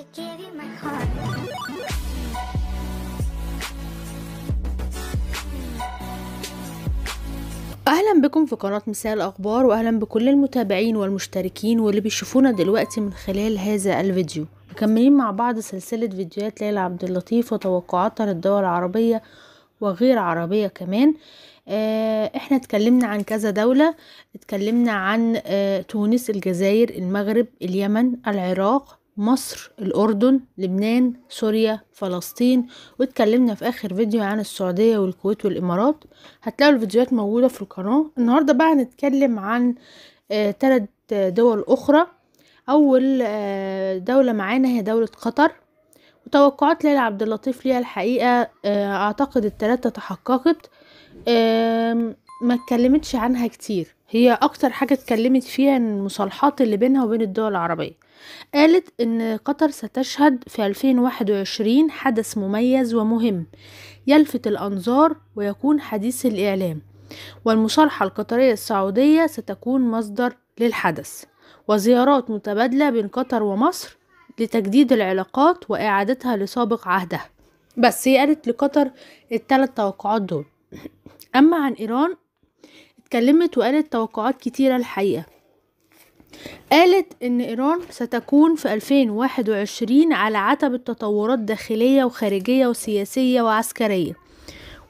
اهلا بكم في قناة مساء الاخبار واهلا بكل المتابعين والمشتركين واللي بيشوفونا دلوقتي من خلال هذا الفيديو مكملين مع بعض سلسلة فيديوهات ليلى عبد اللطيف وتوقعاتها للدول العربية وغير عربية كمان آه احنا اتكلمنا عن كذا دولة اتكلمنا عن آه تونس الجزائر المغرب اليمن العراق مصر الأردن لبنان سوريا فلسطين واتكلمنا في آخر فيديو عن السعودية والكويت والإمارات هتلاقوا الفيديوهات موجودة في القناة النهاردة بقى هنتكلم عن ثلاث آه، دول أخرى أول آه، دولة معانا هي دولة قطر وتوقعات ليلى عبد اللطيف ليها الحقيقة آه، أعتقد التلاتة تحققت ما اتكلمتش عنها كتير هي أكتر حاجة اتكلمت فيها المصالحات اللي بينها وبين الدول العربية قالت إن قطر ستشهد في 2021 حدث مميز ومهم يلفت الأنظار ويكون حديث الإعلام والمصالحة القطرية السعودية ستكون مصدر للحدث وزيارات متبادلة بين قطر ومصر لتجديد العلاقات وإعادتها لسابق عهدها بس هي قالت لقطر الثلاث توقعات دول أما عن إيران اتكلمت وقالت توقعات كتيرة الحقيقة قالت إن إيران ستكون في 2021 على عتبة تطورات داخلية وخارجية وسياسية وعسكرية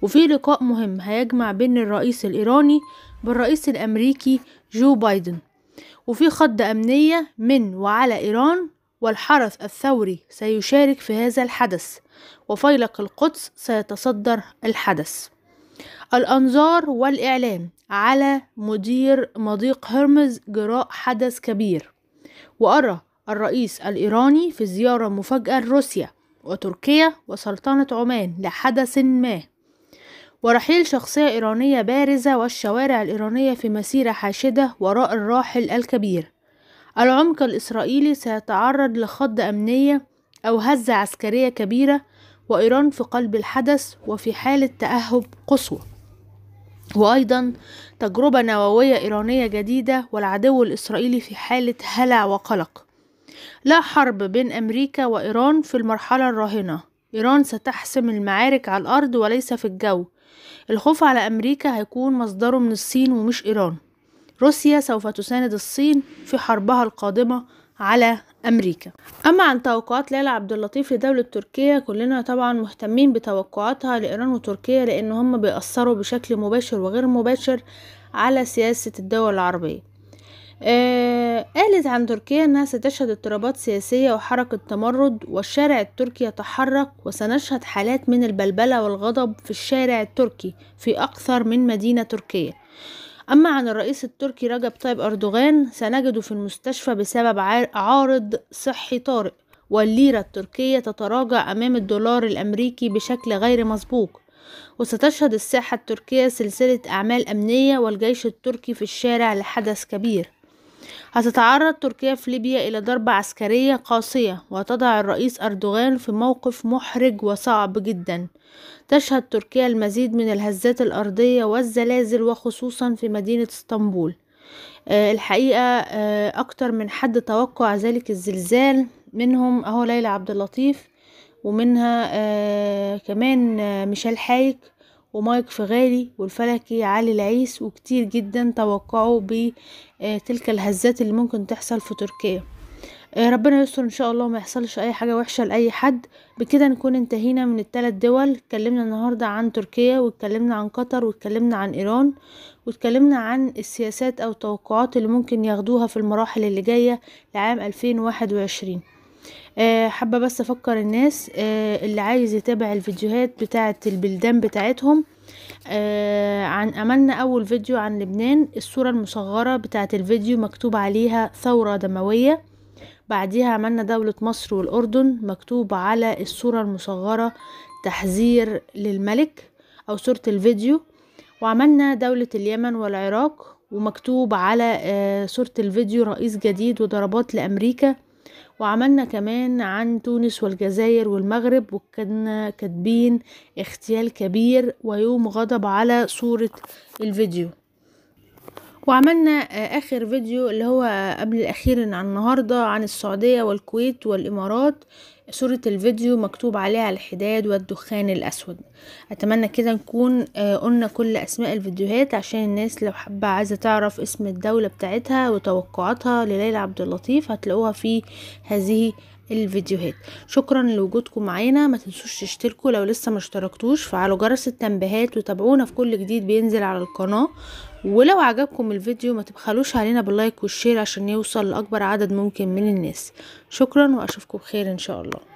وفي لقاء مهم هيجمع بين الرئيس الإيراني بالرئيس الأمريكي جو بايدن وفي خط أمنية من وعلى إيران والحرس الثوري سيشارك في هذا الحدث وفيلق القدس سيتصدر الحدث الأنظار والإعلام على مدير مضيق هرمز جراء حدث كبير وأرى الرئيس الإيراني في زيارة مفاجئة لروسيا وتركيا وسلطنة عمان لحدث ما ورحيل شخصية إيرانية بارزة والشوارع الإيرانية في مسيرة حاشدة وراء الراحل الكبير العمق الإسرائيلي سيتعرض لخض أمنية أو هزة عسكرية كبيرة وإيران في قلب الحدث وفي حالة تأهب قصوى وأيضا تجربة نووية إيرانية جديدة والعدو الإسرائيلي في حالة هلع وقلق لا حرب بين أمريكا وإيران في المرحلة الراهنة إيران ستحسم المعارك على الأرض وليس في الجو الخوف على أمريكا هيكون مصدره من الصين ومش إيران روسيا سوف تساند الصين في حربها القادمة على أمريكا أما عن توقعات ليلى عبد اللطيف لدولة تركيا كلنا طبعا مهتمين بتوقعاتها لإيران وتركيا لأن هم بيأثروا بشكل مباشر وغير مباشر على سياسة الدول العربية آه قالت عن تركيا أنها ستشهد اضطرابات سياسية وحركة تمرد والشارع التركي يتحرك وسنشهد حالات من البلبلة والغضب في الشارع التركي في أكثر من مدينة تركية أما عن الرئيس التركي رجب طيب أردوغان سنجده في المستشفى بسبب عارض صحي طارئ والليرة التركية تتراجع أمام الدولار الأمريكي بشكل غير مسبوق وستشهد الساحة التركية سلسلة أعمال أمنية والجيش التركي في الشارع لحدث كبير هتتعرض تركيا في ليبيا إلى ضربة عسكرية قاسية وتضع الرئيس أردوغان في موقف محرج وصعب جدا تشهد تركيا المزيد من الهزات الأرضية والزلازل وخصوصا في مدينة اسطنبول آه، الحقيقة آه، أكتر من حد توقع ذلك الزلزال منهم أهو ليلى عبد اللطيف ومنها آه، كمان ميشيل حايك ومايك فغالي والفلكي علي العيس وكتير جدا توقعوا بتلك آه، الهزات اللي ممكن تحصل في تركيا آه، ربنا يستر ان شاء الله ما يحصلش اي حاجه وحشه لاي حد بكده نكون انتهينا من الثلاث دول اتكلمنا النهارده عن تركيا واتكلمنا عن قطر واتكلمنا عن ايران واتكلمنا عن السياسات او التوقعات اللي ممكن ياخدوها في المراحل اللي جايه لعام 2021 آه، حابة بس افكر الناس آه، اللي عايز يتابع الفيديوهات بتاعة البلدان بتاعتهم آه، عن عملنا اول فيديو عن لبنان الصورة المصغرة بتاعة الفيديو مكتوب عليها ثورة دموية بعديها عملنا دولة مصر والأردن مكتوب على الصورة المصغرة تحذير للملك أو صورة الفيديو وعملنا دولة اليمن والعراق ومكتوب على صورة الفيديو رئيس جديد وضربات لأمريكا وعملنا كمان عن تونس والجزائر والمغرب وكنا كاتبين اغتيال كبير ويوم غضب على صورة الفيديو وعملنا اخر فيديو اللي هو قبل الاخير عن النهارده عن السعوديه والكويت والامارات صورة الفيديو مكتوب عليها الحداد والدخان الأسود أتمنى كده نكون آه، قلنا كل أسماء الفيديوهات عشان الناس لو حابة عايزة تعرف اسم الدولة بتاعتها وتوقعاتها لليلى عبد اللطيف هتلاقوها في هذه الفيديوهات شكرا لوجودكم معانا ما تنسوش تشتركوا لو لسه ما اشتركتوش فعلوا جرس التنبيهات وتابعونا في كل جديد بينزل على القناة ولو عجبكم الفيديو ما تبخلوش علينا باللايك والشير عشان يوصل لأكبر عدد ممكن من الناس شكرا وأشوفكم بخير إن شاء الله